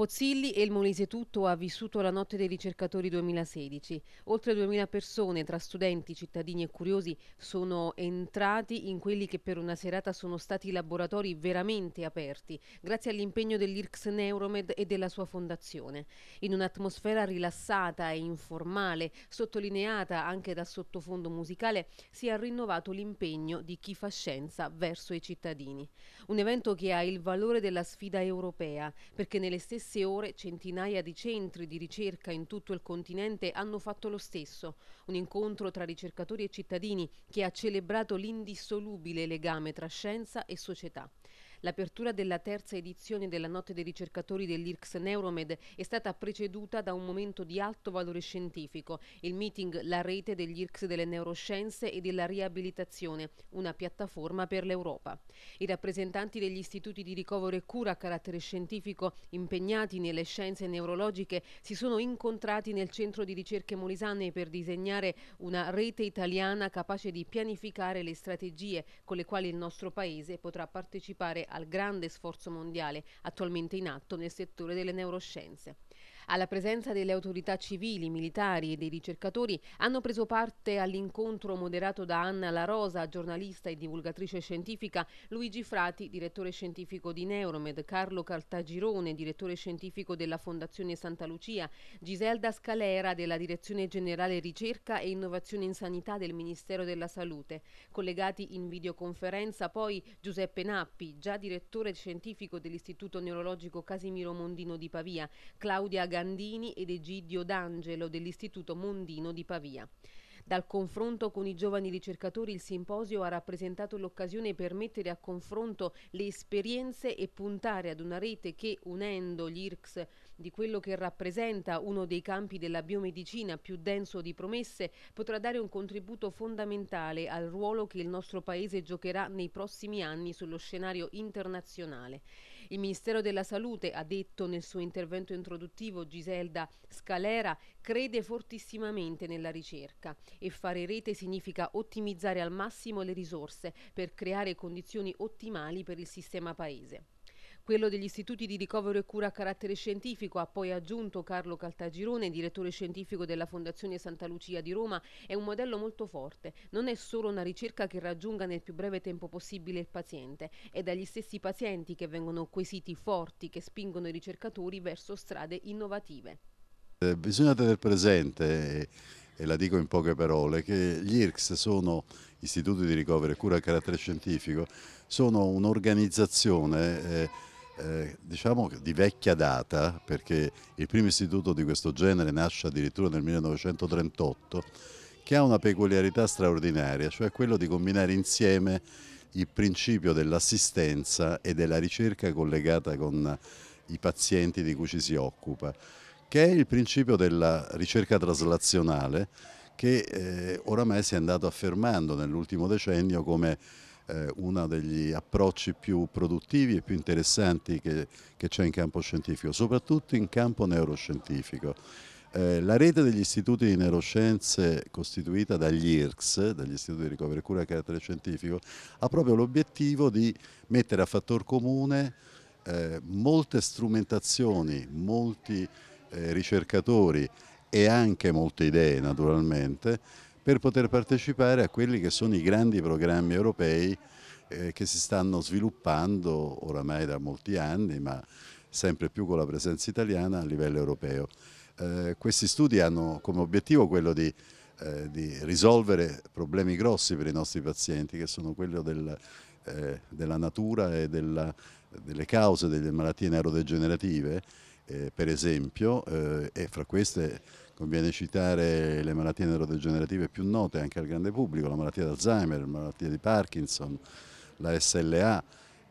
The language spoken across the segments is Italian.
Pozzilli e il Molise Tutto ha vissuto la notte dei ricercatori 2016. Oltre 2000 persone, tra studenti, cittadini e curiosi, sono entrati in quelli che per una serata sono stati laboratori veramente aperti, grazie all'impegno dell'IRCS Neuromed e della sua fondazione. In un'atmosfera rilassata e informale, sottolineata anche da sottofondo musicale, si è rinnovato l'impegno di chi fa scienza verso i cittadini. Un evento che ha il valore della sfida europea, perché nelle stesse stesse ore centinaia di centri di ricerca in tutto il continente hanno fatto lo stesso, un incontro tra ricercatori e cittadini che ha celebrato l'indissolubile legame tra scienza e società. L'apertura della terza edizione della Notte dei ricercatori dell'IRCS Neuromed è stata preceduta da un momento di alto valore scientifico, il meeting La rete degli IRCS delle neuroscienze e della riabilitazione, una piattaforma per l'Europa. I rappresentanti degli istituti di ricovero e cura a carattere scientifico impegnati nelle scienze neurologiche si sono incontrati nel centro di ricerche molisane per disegnare una rete italiana capace di pianificare le strategie con le quali il nostro Paese potrà partecipare al grande sforzo mondiale attualmente in atto nel settore delle neuroscienze. Alla presenza delle autorità civili, militari e dei ricercatori hanno preso parte all'incontro moderato da Anna La Rosa, giornalista e divulgatrice scientifica, Luigi Frati, direttore scientifico di Neuromed, Carlo Cartagirone, direttore scientifico della Fondazione Santa Lucia, Giselda Scalera della Direzione Generale Ricerca e Innovazione in Sanità del Ministero della Salute. Collegati in videoconferenza poi Giuseppe Nappi, già direttore scientifico dell'Istituto Neurologico Casimiro Mondino di Pavia, Claudia Gar- Gandini ed Egidio D'Angelo dell'Istituto Mondino di Pavia. Dal confronto con i giovani ricercatori il simposio ha rappresentato l'occasione per mettere a confronto le esperienze e puntare ad una rete che, unendo l'IRCS di quello che rappresenta uno dei campi della biomedicina più denso di promesse, potrà dare un contributo fondamentale al ruolo che il nostro Paese giocherà nei prossimi anni sullo scenario internazionale. Il Ministero della Salute, ha detto nel suo intervento introduttivo Giselda Scalera, crede fortissimamente nella ricerca e fare rete significa ottimizzare al massimo le risorse per creare condizioni ottimali per il sistema paese. Quello degli istituti di ricovero e cura a carattere scientifico ha poi aggiunto Carlo Caltagirone, direttore scientifico della Fondazione Santa Lucia di Roma, è un modello molto forte. Non è solo una ricerca che raggiunga nel più breve tempo possibile il paziente, è dagli stessi pazienti che vengono quesiti forti che spingono i ricercatori verso strade innovative. Eh, bisogna tenere presente, e la dico in poche parole, che gli IRCS sono istituti di ricovero e cura a carattere scientifico, sono un'organizzazione eh, eh, diciamo di vecchia data, perché il primo istituto di questo genere nasce addirittura nel 1938, che ha una peculiarità straordinaria, cioè quello di combinare insieme il principio dell'assistenza e della ricerca collegata con i pazienti di cui ci si occupa, che è il principio della ricerca traslazionale che eh, oramai si è andato affermando nell'ultimo decennio come eh, uno degli approcci più produttivi e più interessanti che c'è in campo scientifico, soprattutto in campo neuroscientifico. Eh, la rete degli istituti di neuroscienze costituita dagli IRCS, dagli istituti di ricovero e cura a carattere scientifico, ha proprio l'obiettivo di mettere a fattor comune eh, molte strumentazioni, molti eh, ricercatori e anche molte idee naturalmente per poter partecipare a quelli che sono i grandi programmi europei eh, che si stanno sviluppando oramai da molti anni, ma sempre più con la presenza italiana a livello europeo. Eh, questi studi hanno come obiettivo quello di, eh, di, risolvere problemi grossi per i nostri pazienti, che sono quello del, eh, della natura e della, delle cause delle malattie neurodegenerative, eh, per esempio, eh, e fra queste conviene citare le malattie neurodegenerative più note anche al grande pubblico, la malattia d'Alzheimer, la malattia di Parkinson, la SLA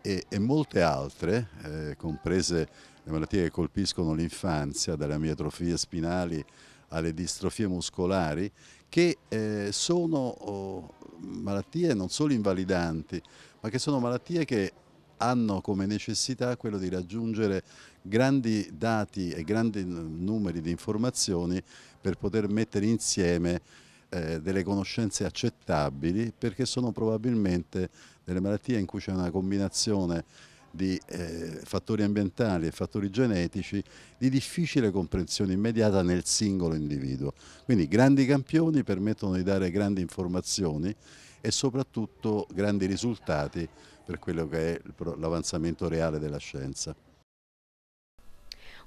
e, e molte altre, eh, comprese le malattie che colpiscono l'infanzia, dalle amiotrofie spinali alle distrofie muscolari, che eh, sono oh, malattie non solo invalidanti, ma che sono malattie che hanno come necessità quello di raggiungere grandi dati e grandi numeri di informazioni per poter mettere insieme eh, delle conoscenze accettabili perché sono probabilmente delle malattie in cui c'è una combinazione di eh, fattori ambientali e fattori genetici di difficile comprensione immediata nel singolo individuo. Quindi grandi campioni permettono di dare grandi informazioni e soprattutto grandi risultati per quello che è l'avanzamento reale della scienza.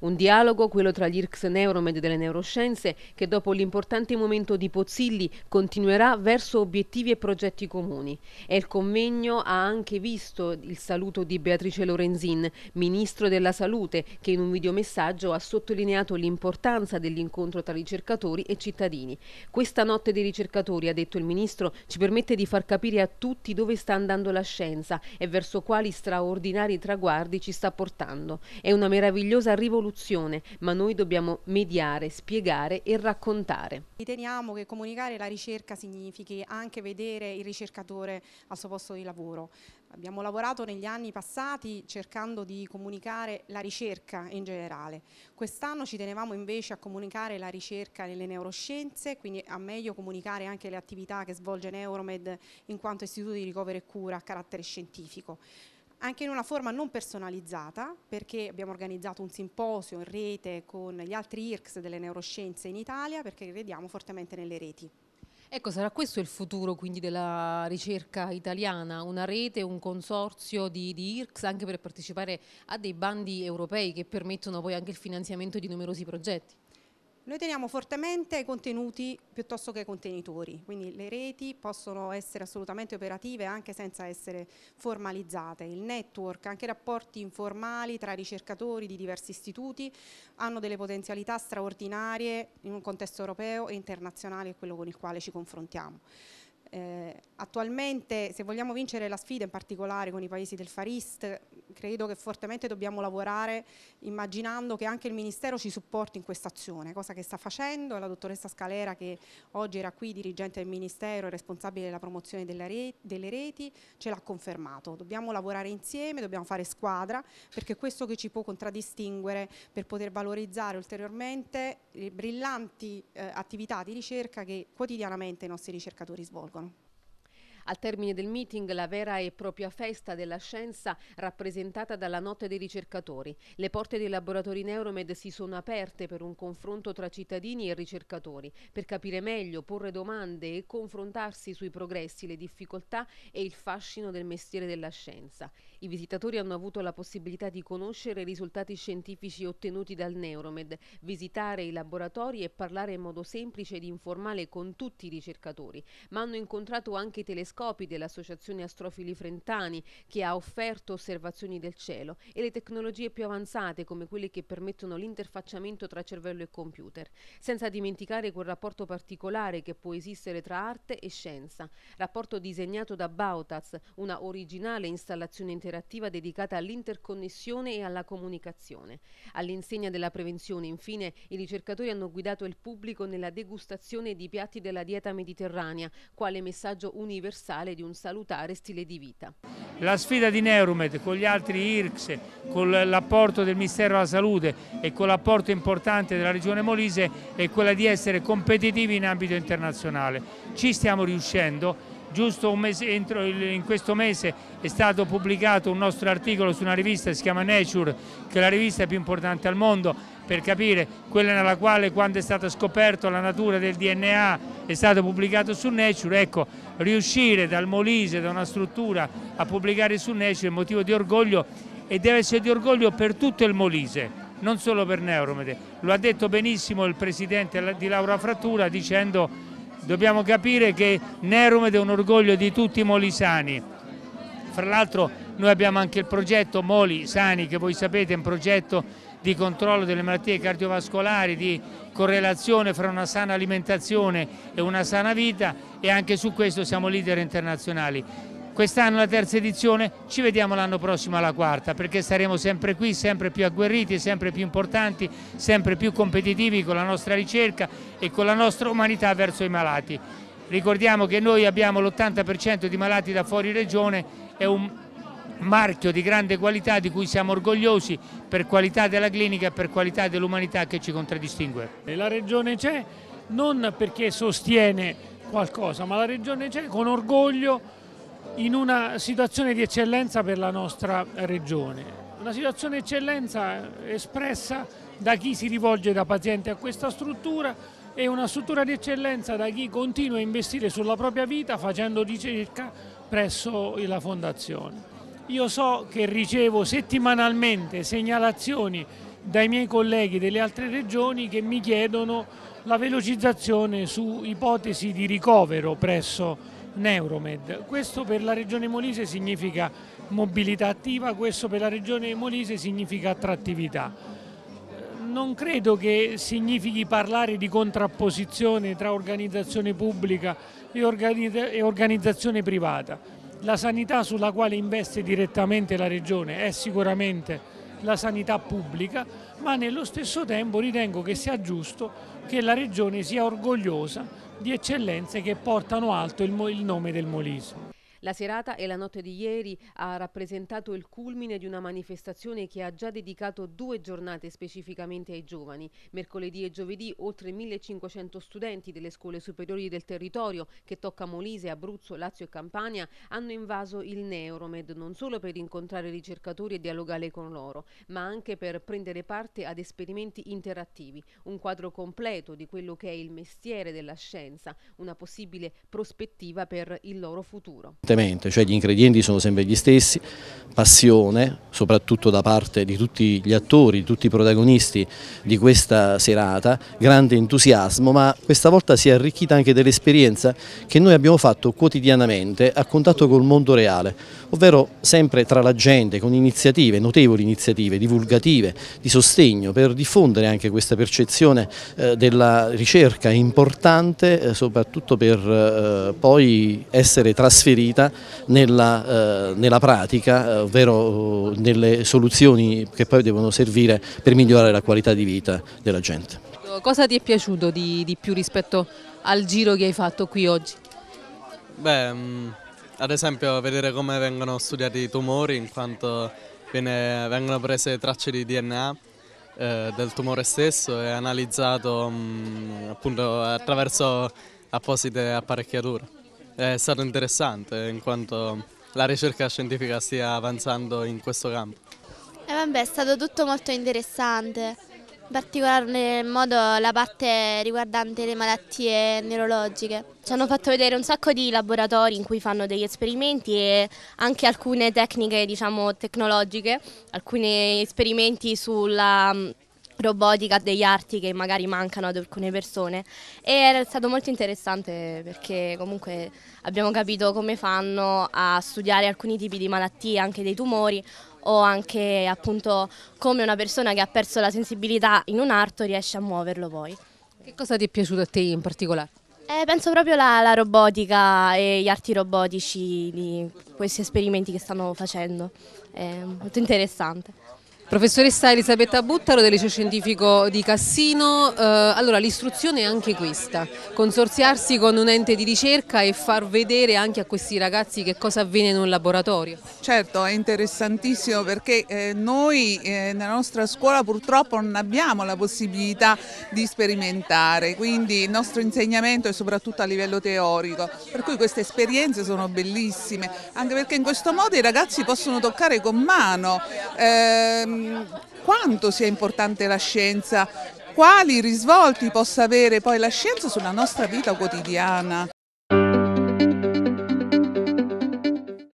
Un dialogo, quello tra gli IRCS Neuromed delle neuroscienze, che dopo l'importante momento di Pozzilli continuerà verso obiettivi e progetti comuni. E il convegno ha anche visto il saluto di Beatrice Lorenzin, Ministro della Salute, che in un videomessaggio ha sottolineato l'importanza dell'incontro tra ricercatori e cittadini. Questa notte dei ricercatori, ha detto il Ministro, ci permette di far capire a tutti dove sta andando la scienza e verso quali straordinari traguardi ci sta portando. È una meravigliosa rivoluzione soluzione, ma noi dobbiamo mediare, spiegare e raccontare. Riteniamo che comunicare la ricerca significhi anche vedere il ricercatore al suo posto di lavoro. Abbiamo lavorato negli anni passati cercando di comunicare la ricerca in generale. Quest'anno ci tenevamo invece a comunicare la ricerca nelle neuroscienze, quindi a meglio comunicare anche le attività che svolge Neuromed in quanto istituto di ricovero e cura a carattere scientifico anche in una forma non personalizzata, perché abbiamo organizzato un simposio in rete con gli altri IRCS delle neuroscienze in Italia, perché crediamo fortemente nelle reti. Ecco, sarà questo il futuro quindi della ricerca italiana, una rete, un consorzio di, di, IRCS anche per partecipare a dei bandi europei che permettono poi anche il finanziamento di numerosi progetti? Noi teniamo fortemente ai contenuti piuttosto che ai contenitori, quindi le reti possono essere assolutamente operative anche senza essere formalizzate. Il network, anche i rapporti informali tra ricercatori di diversi istituti hanno delle potenzialità straordinarie in un contesto europeo e internazionale, quello con il quale ci confrontiamo. Eh, attualmente se vogliamo vincere la sfida in particolare con i paesi del Far East credo che fortemente dobbiamo lavorare immaginando che anche il Ministero ci supporti in questa azione, cosa che sta facendo la dottoressa Scalera che oggi era qui dirigente del Ministero e responsabile della promozione re delle reti ce l'ha confermato, dobbiamo lavorare insieme, dobbiamo fare squadra perché è questo che ci può contraddistinguere per poter valorizzare ulteriormente le brillanti eh, attività di ricerca che quotidianamente i nostri ricercatori svolgono esistono. Al termine del meeting la vera e propria festa della scienza rappresentata dalla notte dei ricercatori. Le porte dei laboratori Neuromed si sono aperte per un confronto tra cittadini e ricercatori, per capire meglio, porre domande e confrontarsi sui progressi, le difficoltà e il fascino del mestiere della scienza. I visitatori hanno avuto la possibilità di conoscere i risultati scientifici ottenuti dal Neuromed, visitare i laboratori e parlare in modo semplice ed informale con tutti i ricercatori, ma hanno incontrato anche i telescopi dell'Associazione Astrofili Frentani che ha offerto osservazioni del cielo e le tecnologie più avanzate come quelle che permettono l'interfacciamento tra cervello e computer, senza dimenticare quel rapporto particolare che può esistere tra arte e scienza, rapporto disegnato da Bautaz, una originale installazione interna interattiva dedicata all'interconnessione e alla comunicazione. All'insegna della prevenzione, infine, i ricercatori hanno guidato il pubblico nella degustazione di piatti della dieta mediterranea, quale messaggio universale di un salutare stile di vita. La sfida di Neuromed con gli altri IRCS, con l'apporto del Ministero della Salute e con l'apporto importante della Regione Molise è quella di essere competitivi in ambito internazionale. Ci stiamo riuscendo giusto mese, entro, in questo mese è stato pubblicato un nostro articolo su una rivista che si chiama Nature, che è la rivista più importante al mondo per capire quella nella quale quando è stata scoperta la natura del DNA è stato pubblicato su Nature, ecco riuscire dal Molise, da una struttura a pubblicare su Nature è motivo di orgoglio e deve essere di orgoglio per tutto il Molise non solo per Neuromede, lo ha detto benissimo il presidente di Laura Frattura dicendo Dobbiamo capire che Nerumed è un orgoglio di tutti i molisani. Fra l'altro noi abbiamo anche il progetto Moli Sani, che voi sapete è un progetto di controllo delle malattie cardiovascolari, di correlazione fra una sana alimentazione e una sana vita e anche su questo siamo leader internazionali quest'anno la terza edizione, ci vediamo l'anno prossimo alla quarta perché saremo sempre qui, sempre più agguerriti, sempre più importanti, sempre più competitivi con la nostra ricerca e con la nostra umanità verso i malati. Ricordiamo che noi abbiamo l'80% di malati da fuori regione, è un marchio di grande qualità di cui siamo orgogliosi per qualità della clinica e per qualità dell'umanità che ci contraddistingue. La regione c'è non perché sostiene qualcosa, ma la regione c'è con orgoglio in una situazione di eccellenza per la nostra regione. Una situazione di eccellenza espressa da chi si rivolge da paziente a questa struttura e una struttura di eccellenza da chi continua a investire sulla propria vita facendo ricerca presso la Fondazione. Io so che ricevo settimanalmente segnalazioni dai miei colleghi delle altre regioni che mi chiedono la velocizzazione su ipotesi di ricovero presso la fondazione. Neuromed. Questo per la regione Molise significa mobilità attiva, questo per la regione Molise significa attrattività. Non credo che significhi parlare di contrapposizione tra organizzazione pubblica e, organizz e organizzazione privata. La sanità sulla quale investe direttamente la regione è sicuramente la sanità pubblica, ma nello stesso tempo ritengo che sia giusto che la regione sia orgogliosa di eccellenze che portano alto il, il nome del molismo. La serata e la notte di ieri ha rappresentato il culmine di una manifestazione che ha già dedicato due giornate specificamente ai giovani. Mercoledì e giovedì oltre 1500 studenti delle scuole superiori del territorio che tocca Molise, Abruzzo, Lazio e Campania hanno invaso il Neuromed non solo per incontrare ricercatori e dialogare con loro, ma anche per prendere parte ad esperimenti interattivi, un quadro completo di quello che è il mestiere della scienza, una possibile prospettiva per il loro futuro costantemente, cioè gli ingredienti sono sempre gli stessi, passione, soprattutto da parte di tutti gli attori, di tutti i protagonisti di questa serata, grande entusiasmo, ma questa volta si è arricchita anche dell'esperienza che noi abbiamo fatto quotidianamente a contatto col mondo reale, ovvero sempre tra la gente, con iniziative, notevoli iniziative divulgative, di sostegno, per diffondere anche questa percezione eh, della ricerca importante, eh, soprattutto per eh, poi essere trasferita concreta nella, eh, nella pratica, eh, ovvero eh, nelle soluzioni che poi devono servire per migliorare la qualità di vita della gente. Cosa ti è piaciuto di, di più rispetto al giro che hai fatto qui oggi? Beh, mm, ad esempio vedere come vengono studiati i tumori in quanto viene, vengono prese tracce di DNA eh, del tumore stesso e analizzato mh, mm, appunto attraverso apposite apparecchiature. È stato interessante in quanto la ricerca scientifica stia avanzando in questo campo. Eh vabbè, è stato tutto molto interessante, in particolare modo la parte riguardante le malattie neurologiche. Ci hanno fatto vedere un sacco di laboratori in cui fanno degli esperimenti e anche alcune tecniche diciamo, tecnologiche, alcuni esperimenti sulla robotica degli arti che magari mancano ad alcune persone e è stato molto interessante perché comunque abbiamo capito come fanno a studiare alcuni tipi di malattie, anche dei tumori o anche appunto come una persona che ha perso la sensibilità in un arto riesce a muoverlo poi. Che cosa ti è piaciuto a te in particolare? Eh, penso proprio alla robotica e gli arti robotici di questi esperimenti che stanno facendo, è molto interessante. Professoressa Elisabetta Buttaro del liceo scientifico di Cassino, eh, allora l'istruzione è anche questa, consorziarsi con un ente di ricerca e far vedere anche a questi ragazzi che cosa avviene in un laboratorio. Certo, è interessantissimo perché eh, noi eh, nella nostra scuola purtroppo non abbiamo la possibilità di sperimentare, quindi il nostro insegnamento è soprattutto a livello teorico, per cui queste esperienze sono bellissime, anche perché in questo modo i ragazzi possono toccare con mano ehm, quanto sia importante la scienza, quali risvolti possa avere poi la scienza sulla nostra vita quotidiana.